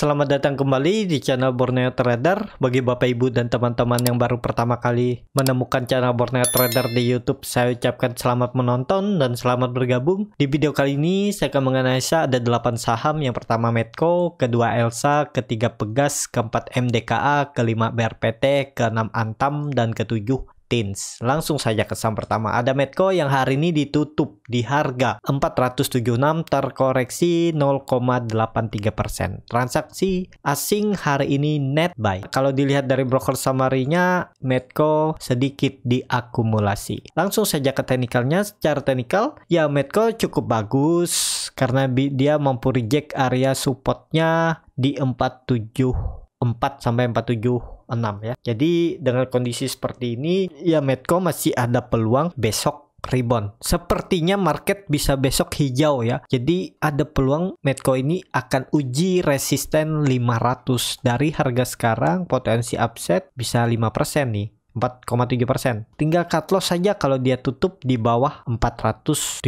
Selamat datang kembali di channel Borneo Trader. Bagi Bapak Ibu dan teman-teman yang baru pertama kali menemukan channel Borneo Trader di YouTube, saya ucapkan selamat menonton dan selamat bergabung. Di video kali ini saya akan menganalisa ada 8 saham. Yang pertama Medco, kedua Elsa, ketiga Pegas, keempat MDKA, kelima BRPT, keenam Antam dan ketujuh Teens. Langsung saja ke saham pertama. Ada Medco yang hari ini ditutup di harga 476 terkoreksi 0,83%. Transaksi asing hari ini net buy. Kalau dilihat dari broker summary-nya, Medco sedikit diakumulasi. Langsung saja ke teknikalnya. Secara teknikal, ya Medco cukup bagus karena dia mampu reject area supportnya di 4 sampai 47 6 ya. Jadi dengan kondisi seperti ini ya Medco masih ada peluang besok rebound. Sepertinya market bisa besok hijau ya. Jadi ada peluang Medco ini akan uji resisten 500 dari harga sekarang potensi upset bisa 5% nih. 4,7%. Tinggal cut loss saja kalau dia tutup di bawah 470.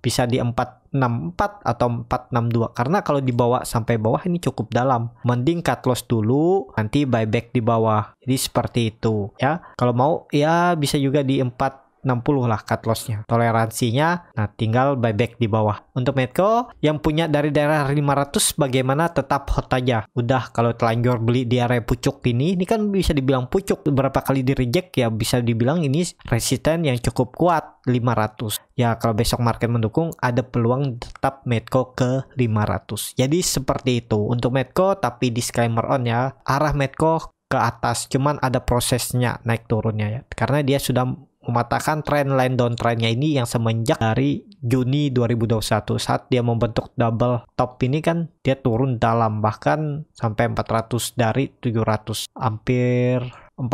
Bisa di 4 464 atau 462 karena kalau dibawa sampai bawah ini cukup dalam mending cut loss dulu nanti buyback di bawah jadi seperti itu ya kalau mau ya bisa juga di 4 60 lah cut lossnya toleransinya nah tinggal buyback di bawah untuk Medco yang punya dari daerah 500 bagaimana tetap hot aja udah kalau telanjur beli di area pucuk ini ini kan bisa dibilang pucuk berapa kali di reject ya bisa dibilang ini resisten yang cukup kuat 500 ya kalau besok market mendukung ada peluang tetap Medco ke 500 jadi seperti itu untuk Medco tapi disclaimer on ya arah Medco ke atas cuman ada prosesnya naik turunnya ya karena dia sudah mematakan tren line downtrendnya ini yang semenjak dari Juni 2021 saat dia membentuk double top ini kan dia turun dalam bahkan sampai 400 dari 700 hampir 42%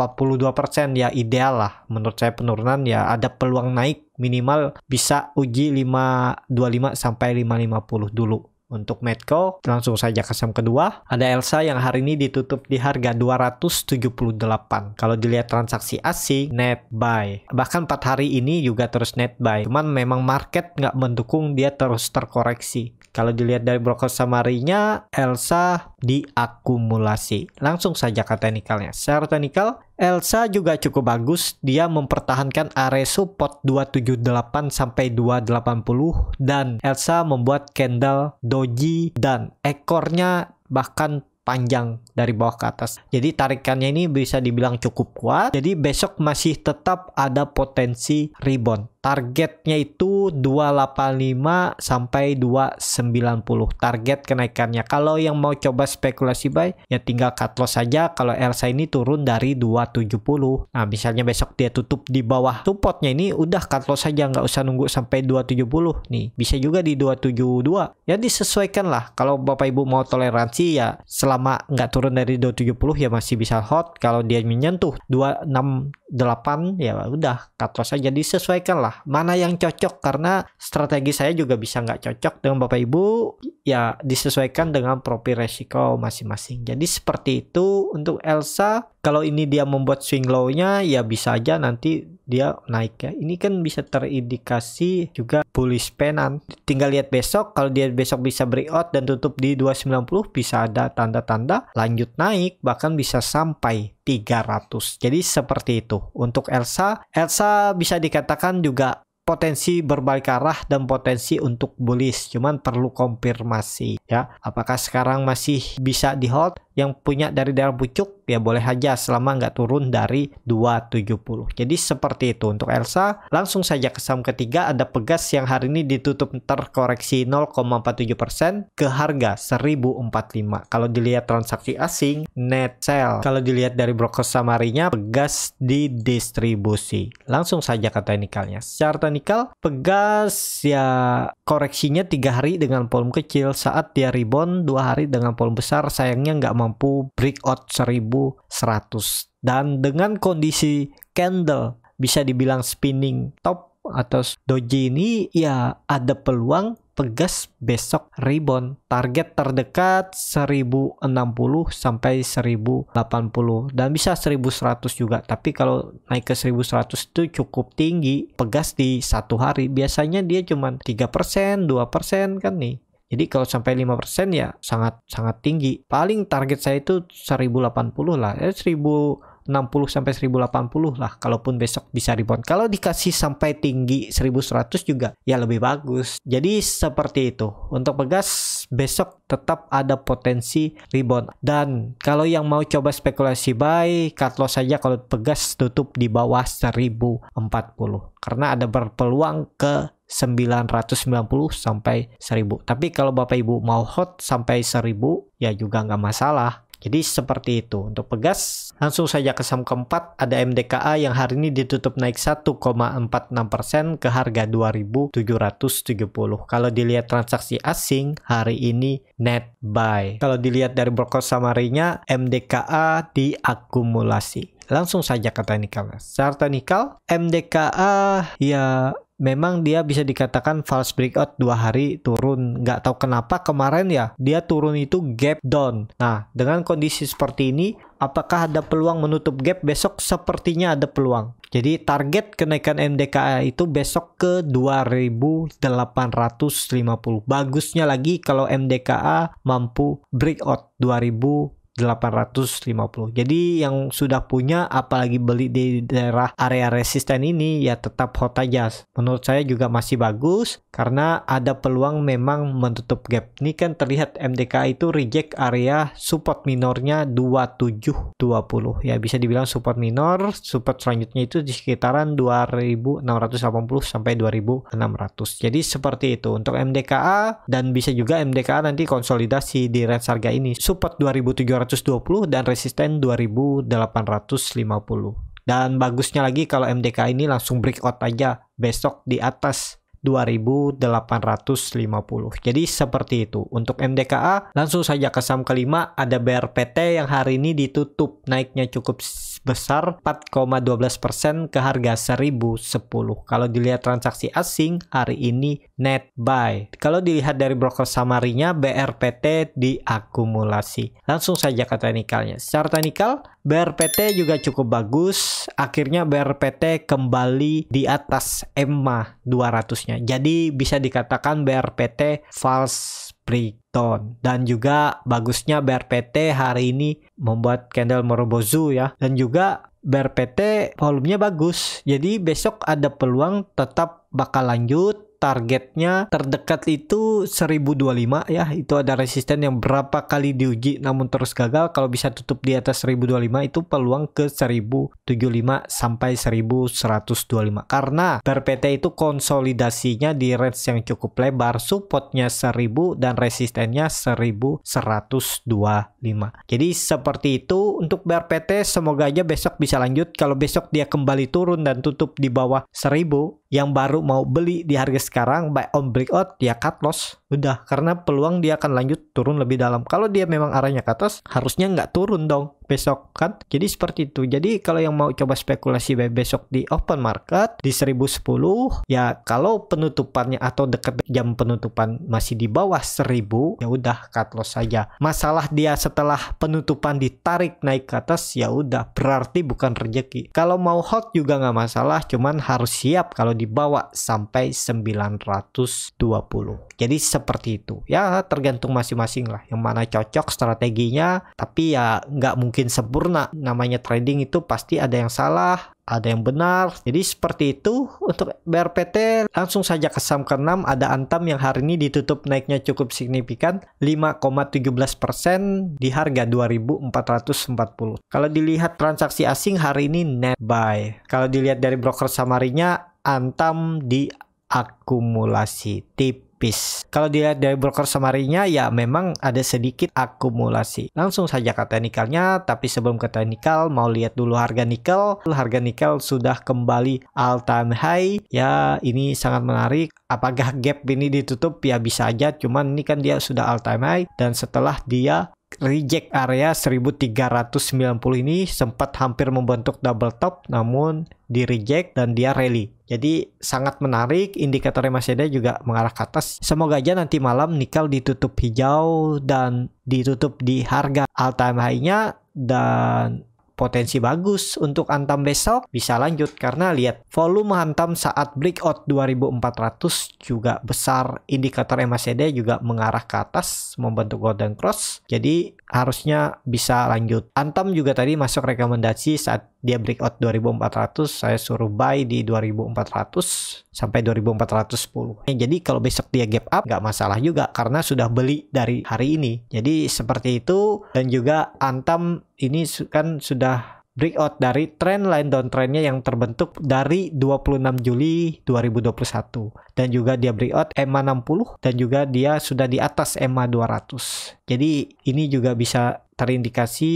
ya ideal lah menurut saya penurunan ya ada peluang naik minimal bisa uji 525 sampai 550 dulu untuk Medco, langsung saja ke saham kedua. Ada Elsa yang hari ini ditutup di harga 278. Kalau dilihat transaksi asing, net buy. Bahkan 4 hari ini juga terus net buy. Cuman memang market nggak mendukung, dia terus terkoreksi. Kalau dilihat dari broker samarinya, Elsa diakumulasi. Langsung saja ke teknikalnya. Secara teknikal, Elsa juga cukup bagus, dia mempertahankan area support 278 sampai 280 dan Elsa membuat candle doji dan ekornya bahkan panjang dari bawah ke atas. Jadi tarikannya ini bisa dibilang cukup kuat. Jadi besok masih tetap ada potensi rebound. Targetnya itu 285 sampai 290 target kenaikannya. Kalau yang mau coba spekulasi buy ya tinggal cut loss saja kalau Elsa ini turun dari 270. Nah, misalnya besok dia tutup di bawah supportnya ini udah cut loss saja nggak usah nunggu sampai 270 nih. Bisa juga di 272. Ya disesuaikan lah. Kalau Bapak Ibu mau toleransi ya selama nggak turun dari 270 ya masih bisa hot. Kalau dia menyentuh 268 ya udah cut loss saja disesuaikan lah lah mana yang cocok karena strategi saya juga bisa nggak cocok dengan bapak ibu ya disesuaikan dengan profil resiko masing-masing jadi seperti itu untuk Elsa kalau ini dia membuat swing low-nya ya bisa aja nanti dia naik ya. Ini kan bisa terindikasi juga bullish penan. Tinggal lihat besok kalau dia besok bisa breakout dan tutup di 290 bisa ada tanda-tanda lanjut naik bahkan bisa sampai 300. Jadi seperti itu. Untuk Elsa, Elsa bisa dikatakan juga potensi berbalik arah dan potensi untuk bullish cuman perlu konfirmasi ya apakah sekarang masih bisa di hold yang punya dari daerah pucuk ya boleh aja selama nggak turun dari 270. Jadi seperti itu untuk Elsa. Langsung saja ke saham ketiga ada Pegas yang hari ini ditutup terkoreksi 0,47% ke harga 1045. Kalau dilihat transaksi asing net sell. Kalau dilihat dari broker samarinya Pegas didistribusi Langsung saja ke teknikalnya. Secara teknikal Pegas ya koreksinya tiga hari dengan volume kecil saat dia rebound dua hari dengan volume besar sayangnya nggak mau mampu breakout 1100 dan dengan kondisi candle bisa dibilang spinning top atau doji ini ya ada peluang tegas besok rebound target terdekat 1060 sampai 1080 dan bisa 1100 juga tapi kalau naik ke 1100 itu cukup tinggi pegas di satu hari biasanya dia cuman 3% 2% kan nih jadi kalau sampai 5% ya sangat sangat tinggi. Paling target saya itu 1080 lah. Ya eh, 1060 sampai 1080 lah kalaupun besok bisa rebound. Kalau dikasih sampai tinggi 1100 juga ya lebih bagus. Jadi seperti itu. Untuk Pegas besok tetap ada potensi rebound. Dan kalau yang mau coba spekulasi buy, cut loss saja kalau Pegas tutup di bawah 1040 karena ada berpeluang ke 990 sampai 1000. Tapi kalau Bapak Ibu mau hot sampai 1000 ya juga nggak masalah. Jadi seperti itu. Untuk pegas, langsung saja ke saham keempat ada MDKA yang hari ini ditutup naik 1,46% ke harga 2.770. Kalau dilihat transaksi asing, hari ini net buy. Kalau dilihat dari broker samarinya, MDKA diakumulasi. Langsung saja ke technical. Secara technical, MDKA ya memang dia bisa dikatakan false breakout dua hari turun nggak tahu kenapa kemarin ya dia turun itu gap down nah dengan kondisi seperti ini apakah ada peluang menutup gap besok sepertinya ada peluang jadi target kenaikan MDKA itu besok ke 2850 bagusnya lagi kalau MDKA mampu breakout 2000 850. Jadi yang sudah punya apalagi beli di daerah area resisten ini ya tetap hot aja. Menurut saya juga masih bagus karena ada peluang memang menutup gap. Ini kan terlihat MDK itu reject area support minornya 2720. Ya bisa dibilang support minor, support selanjutnya itu di sekitaran 2680 sampai 2600. Jadi seperti itu untuk MDKA dan bisa juga MDKA nanti konsolidasi di range harga ini. Support 2700 820 dan resisten 2850. Dan bagusnya lagi kalau MDK ini langsung breakout aja besok di atas 2850. Jadi seperti itu. Untuk MDKA langsung saja ke saham kelima ada BRPT yang hari ini ditutup naiknya cukup besar 4,12% ke harga 1010. Kalau dilihat transaksi asing hari ini net buy. Kalau dilihat dari broker samarinya BRPT diakumulasi. Langsung saja ke teknikalnya. Secara teknikal BRPT juga cukup bagus. Akhirnya BRPT kembali di atas EMA 200-nya. Jadi bisa dikatakan BRPT false break Brighton dan juga bagusnya BRPT hari ini membuat candle Morobozu ya dan juga BRPT volumenya bagus jadi besok ada peluang tetap bakal lanjut targetnya terdekat itu 1025 ya itu ada resisten yang berapa kali diuji namun terus gagal kalau bisa tutup di atas 1025 itu peluang ke 1075 sampai 1125 karena bar itu konsolidasinya di range yang cukup lebar supportnya 1000 dan resistennya 1125 5. Jadi seperti itu untuk BRPT semoga aja besok bisa lanjut. Kalau besok dia kembali turun dan tutup di bawah 1000 yang baru mau beli di harga sekarang buy on breakout dia cut loss. Udah karena peluang dia akan lanjut turun lebih dalam. Kalau dia memang arahnya ke atas harusnya nggak turun dong besok kan jadi seperti itu jadi kalau yang mau coba spekulasi besok di open market di 1010 ya kalau penutupannya atau dekat jam penutupan masih di bawah 1000 ya udah cut loss saja masalah dia setelah penutupan ditarik naik ke atas ya udah berarti bukan rejeki kalau mau hot juga nggak masalah cuman harus siap kalau dibawa sampai 920 jadi seperti itu ya tergantung masing-masing lah yang mana cocok strateginya tapi ya nggak mungkin mungkin sempurna. Namanya trading itu pasti ada yang salah, ada yang benar. Jadi seperti itu untuk BRPT langsung saja ke saham ke-6 ada Antam yang hari ini ditutup naiknya cukup signifikan 5,17% di harga 2440. Kalau dilihat transaksi asing hari ini net buy. Kalau dilihat dari broker samarinya Antam di akumulasi tip tipis. Kalau dilihat dari broker semarinya ya memang ada sedikit akumulasi. Langsung saja ke teknikalnya, tapi sebelum ke teknikal mau lihat dulu harga nikel. Harga nikel sudah kembali all time high. Ya ini sangat menarik. Apakah gap ini ditutup? Ya bisa aja, cuman ini kan dia sudah all time high dan setelah dia reject area 1390 ini sempat hampir membentuk double top namun di reject dan dia rally. Jadi sangat menarik indikatornya masih ada juga mengarah ke atas. Semoga aja nanti malam nikel ditutup hijau dan ditutup di harga all time high-nya dan potensi bagus untuk Antam besok bisa lanjut karena lihat volume hantam saat breakout 2400 juga besar indikator MACD juga mengarah ke atas membentuk golden cross jadi harusnya bisa lanjut Antam juga tadi masuk rekomendasi saat dia breakout 2400 saya suruh buy di 2400 sampai 2410 eh, jadi kalau besok dia gap up nggak masalah juga karena sudah beli dari hari ini jadi seperti itu dan juga Antam ini kan sudah breakout dari trend line downtrendnya yang terbentuk dari 26 Juli 2021 dan juga dia breakout EMA 60 dan juga dia sudah di atas EMA 200 jadi ini juga bisa terindikasi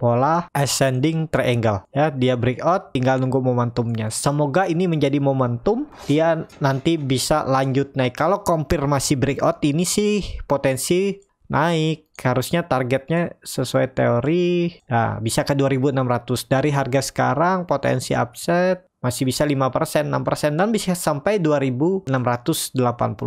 pola ascending triangle ya dia breakout tinggal nunggu momentumnya semoga ini menjadi momentum dia nanti bisa lanjut naik kalau konfirmasi breakout ini sih potensi naik. Harusnya targetnya sesuai teori nah, bisa ke 2600. Dari harga sekarang potensi upset masih bisa 5%, 6% dan bisa sampai 2680.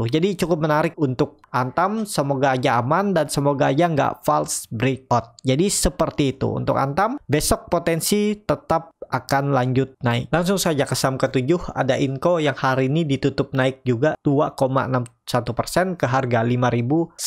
Jadi cukup menarik untuk Antam, semoga aja aman dan semoga aja nggak false breakout. Jadi seperti itu untuk Antam, besok potensi tetap akan lanjut naik. Langsung saja ke saham ketujuh ada Inco yang hari ini ditutup naik juga 2,6 1% ke harga 5100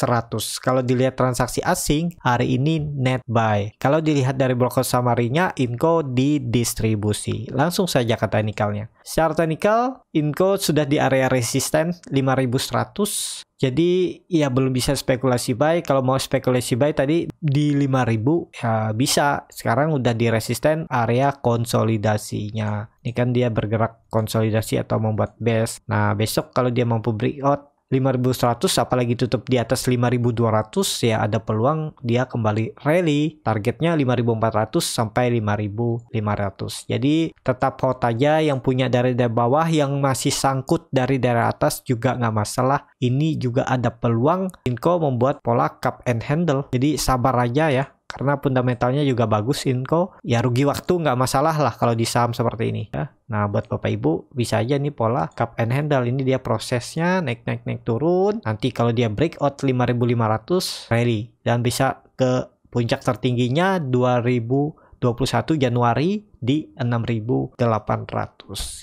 kalau dilihat transaksi asing hari ini net buy kalau dilihat dari broker summary-nya Inco didistribusi langsung saja ke teknikalnya secara technical, Inco sudah di area resisten 5100 jadi ya belum bisa spekulasi buy. Kalau mau spekulasi buy tadi di 5000 ya bisa. Sekarang udah di resisten area konsolidasinya. Ini kan dia bergerak konsolidasi atau membuat base. Nah, besok kalau dia mampu breakout 5100 apalagi tutup di atas 5200 ya ada peluang dia kembali rally targetnya 5400 sampai 5500 jadi tetap hot aja yang punya dari daerah bawah yang masih sangkut dari daerah atas juga nggak masalah ini juga ada peluang inko membuat pola cup and handle jadi sabar aja ya karena fundamentalnya juga bagus Inko ya rugi waktu nggak masalah lah kalau di saham seperti ini ya nah buat bapak ibu bisa aja nih pola cup and handle ini dia prosesnya naik naik naik turun nanti kalau dia breakout 5500 rally dan bisa ke puncak tertingginya 2000 21 Januari di 6.800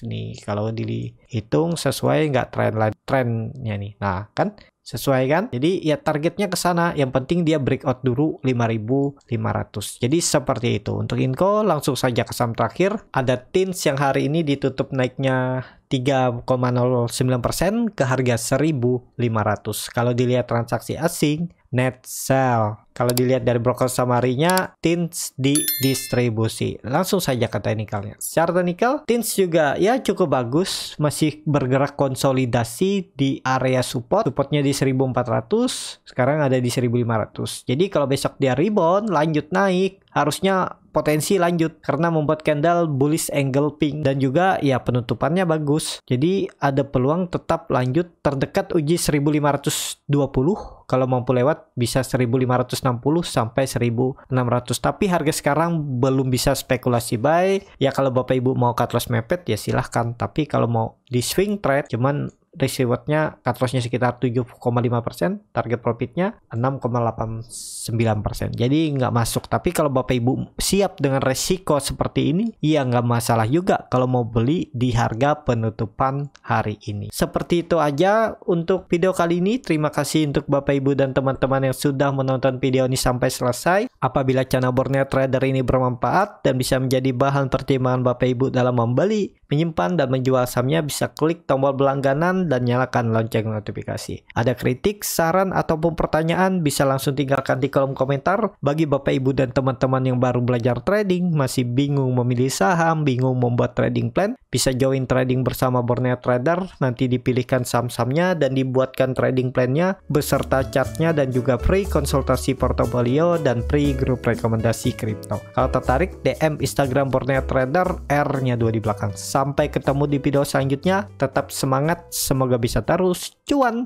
nih kalau dihitung sesuai nggak tren trennya nih nah kan Sesuai kan? Jadi ya targetnya ke sana. Yang penting dia breakout dulu 5500. Jadi seperti itu. Untuk inko langsung saja ke saham terakhir. Ada Tins yang hari ini ditutup naiknya 3,09% ke harga 1500. Kalau dilihat transaksi asing net sell. Kalau dilihat dari broker summary-nya, tins di distribusi. Langsung saja ke teknikalnya. Secara technical, tins juga ya cukup bagus. Masih bergerak konsolidasi di area support. Supportnya di 1400, sekarang ada di 1500. Jadi kalau besok dia rebound, lanjut naik harusnya potensi lanjut karena membuat candle bullish angle pink dan juga ya penutupannya bagus. Jadi ada peluang tetap lanjut terdekat uji 1520 kalau mampu lewat bisa 1560 sampai 1600 tapi harga sekarang belum bisa spekulasi buy. Ya kalau Bapak Ibu mau cut loss mepet ya silahkan tapi kalau mau di swing trade cuman risk rewardnya cut lossnya sekitar 7,5 persen, target profitnya 6,89 Jadi nggak masuk. Tapi kalau bapak ibu siap dengan resiko seperti ini, ya nggak masalah juga kalau mau beli di harga penutupan hari ini. Seperti itu aja untuk video kali ini. Terima kasih untuk bapak ibu dan teman-teman yang sudah menonton video ini sampai selesai. Apabila channel Borneo Trader ini bermanfaat dan bisa menjadi bahan pertimbangan bapak ibu dalam membeli menyimpan dan menjual sahamnya bisa klik tombol berlangganan dan nyalakan lonceng notifikasi. Ada kritik, saran, ataupun pertanyaan bisa langsung tinggalkan di kolom komentar. Bagi Bapak Ibu dan teman-teman yang baru belajar trading, masih bingung memilih saham, bingung membuat trading plan, bisa join trading bersama Borneo Trader, nanti dipilihkan saham-sahamnya dan dibuatkan trading plannya beserta chartnya dan juga free konsultasi portofolio dan free grup rekomendasi kripto. Kalau tertarik, DM Instagram Borneo Trader, R-nya dua di belakang. Sampai ketemu di video selanjutnya. Tetap semangat, semoga bisa terus cuan.